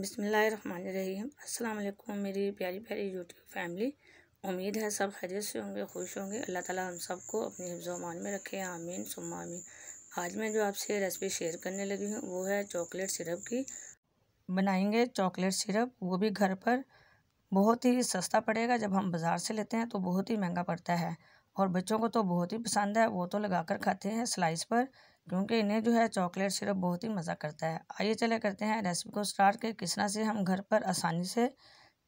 बिसमीम अल्लाम मेरी प्यारी प्यारी यूट्यूब फैमिली उम्मीद है सब खैरियत से होंगे खुश होंगे अल्लाह ताला हम सबको अपने हिफ्ज़ोमान में रखे आमीन सुम आमीन आज मैं जो आपसे रेसिपी शेयर करने लगी हूँ वो है चॉकलेट सिरप की बनाएंगे चॉकलेट सिरप वो भी घर पर बहुत ही सस्ता पड़ेगा जब हम बाज़ार से लेते हैं तो बहुत ही महंगा पड़ता है और बच्चों को तो बहुत ही पसंद है वो तो लगा कर खाते हैं स्लाइस पर क्योंकि इन्हें जो है चॉकलेट सिरप बहुत ही मज़ा करता है आइए चले करते हैं रेसिपी को स्टार्ट के किस तरह से हम घर पर आसानी से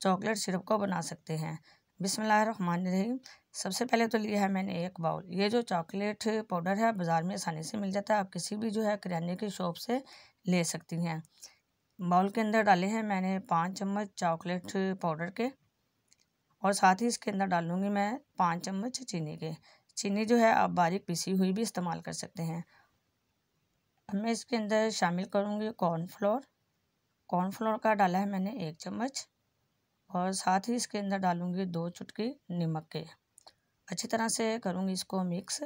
चॉकलेट सिरप को बना सकते हैं बिसमीम सबसे पहले तो लिया है मैंने एक बाउल ये जो चॉकलेट पाउडर है बाज़ार में आसानी से मिल जाता है आप किसी भी जो है किराने की शॉप से ले सकती हैं बाउल के अंदर डाले हैं मैंने पाँच चम्मच चॉकलेट पाउडर के और साथ ही इसके अंदर डालूँगी मैं पाँच चम्मच चीनी के चीनी जो है आप बारीक पिसी हुई भी इस्तेमाल कर सकते हैं अब मैं इसके अंदर शामिल करूँगी कॉर्नफ्लोर कॉर्नफ्लोर का डाला है मैंने एक चम्मच और साथ ही इसके अंदर डालूँगी दो चुटकी नमक के अच्छी तरह से करूँगी इसको मिक्स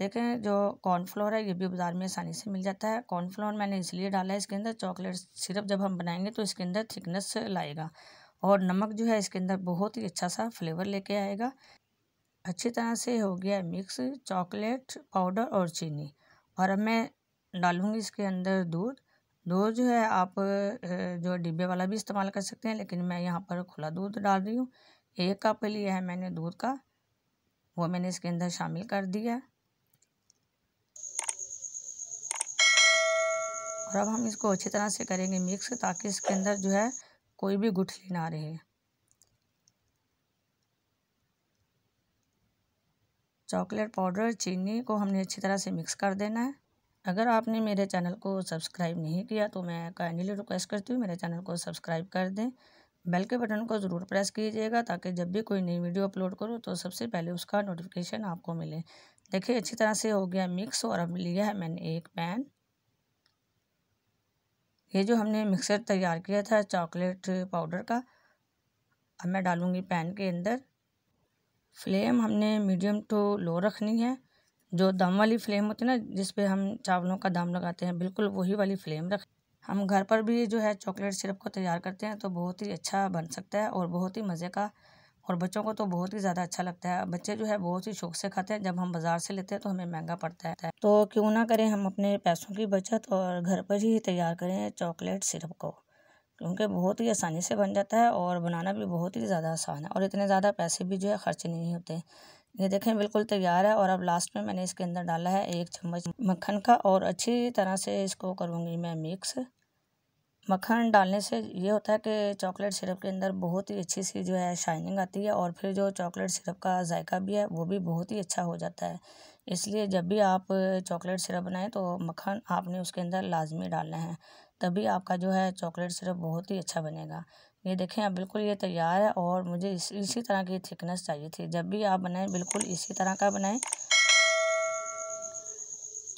देखें जो कॉर्नफ्लोर है ये भी बाज़ार में आसानी से मिल जाता है कॉर्नफ्लोर मैंने इसलिए डाला है इसके अंदर चॉकलेट सिरप जब हम बनाएंगे तो इसके अंदर थिकनेस लाएगा और नमक जो है इसके अंदर बहुत ही अच्छा सा फ्लेवर लेके आएगा अच्छी तरह से हो गया मिक्स चॉकलेट पाउडर और चीनी और अब मैं डालूँगी इसके अंदर दूध दूध जो है आप जो डिब्बे वाला भी इस्तेमाल कर सकते हैं लेकिन मैं यहाँ पर खुला दूध डाल रही हूँ एक कप लिया है मैंने दूध का वो मैंने इसके अंदर शामिल कर दिया और अब हम इसको अच्छी तरह से करेंगे मिक्स ताकि इसके अंदर जो है कोई भी गुठली ना रहे चॉकलेट पाउडर चीनी को हमने अच्छी तरह से मिक्स कर देना है अगर आपने मेरे चैनल को सब्सक्राइब नहीं किया तो मैं काइंडली रिक्वेस्ट करती हूँ मेरे चैनल को सब्सक्राइब कर दें बेल के बटन को ज़रूर प्रेस कीजिएगा ताकि जब भी कोई नई वीडियो अपलोड करूँ तो सबसे पहले उसका नोटिफिकेशन आपको मिले देखिए अच्छी तरह से हो गया मिक्स और अब लिया है मैंने एक पैन ये जो हमने मिक्सर तैयार किया था चॉकलेट पाउडर का अब मैं डालूँगी पैन के अंदर फ्लेम हमने मीडियम टू लो रखनी है जो दम वाली फ्लेम होती है ना जिस पे हम चावलों का दम लगाते हैं बिल्कुल वही वाली फ्लेम रख हम घर पर भी जो है चॉकलेट सिरप को तैयार करते हैं तो बहुत ही अच्छा बन सकता है और बहुत ही मज़े का और बच्चों को तो बहुत ही ज़्यादा अच्छा लगता है बच्चे जो है बहुत ही शौक से खाते हैं जब हम बाज़ार से लेते हैं तो हमें महंगा पड़ता है तो क्यों ना करें हम अपने पैसों की बचत और घर पर ही तैयार करें चॉकलेट सिरप को क्योंकि बहुत ही आसानी से बन जाता है और बनाना भी बहुत ही ज़्यादा आसान है और इतने ज़्यादा पैसे भी जो है खर्च नहीं होते ये देखें बिल्कुल तैयार है और अब लास्ट में मैंने इसके अंदर डाला है एक चम्मच मक्खन का और अच्छी तरह से इसको करूँगी मैं मिक्स मक्खन डालने से ये होता है कि चॉकलेट सिरप के अंदर बहुत ही अच्छी सी जो है शाइनिंग आती है और फिर जो चॉकलेट सिरप का जायका भी है वो भी बहुत ही अच्छा हो जाता है इसलिए जब भी आप चॉकलेट सिरप बनाएं तो मक्खन आपने उसके अंदर लाजमी डालना है तभी आपका जो है चॉकलेट सिरप बहुत ही अच्छा बनेगा ये देखें अब बिल्कुल ये तैयार है और मुझे इस, इसी तरह की थिकनेस चाहिए थी जब भी आप बनाएं बिल्कुल इसी तरह का बनाएं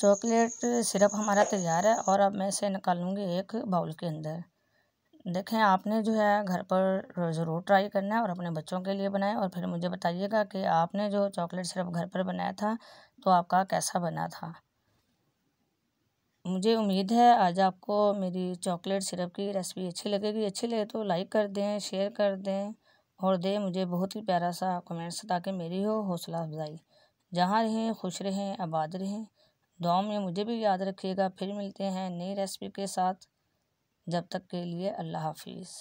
चॉकलेट सिरप हमारा तैयार है और अब मैं इसे निकालूँगी एक बाउल के अंदर देखें आपने जो है घर पर ज़रूर ट्राई करना है और अपने बच्चों के लिए बनाएं और फिर मुझे बताइएगा कि आपने जो चॉकलेट सिरप घर पर बनाया था तो आपका कैसा बना था मुझे उम्मीद है आज आपको मेरी चॉकलेट सिरप की रेसिपी अच्छी लगेगी अच्छी लगे तो लाइक कर दें शेयर कर दें और दें मुझे बहुत ही प्यारा सा कमेंट्स ताकि मेरी हो हौसला अफजाई जहाँ रहें खुश रहें आबाद रहें दुआओं में मुझे भी याद रखिएगा फिर मिलते हैं नई रेसिपी के साथ जब तक के लिए अल्लाह हाफिज़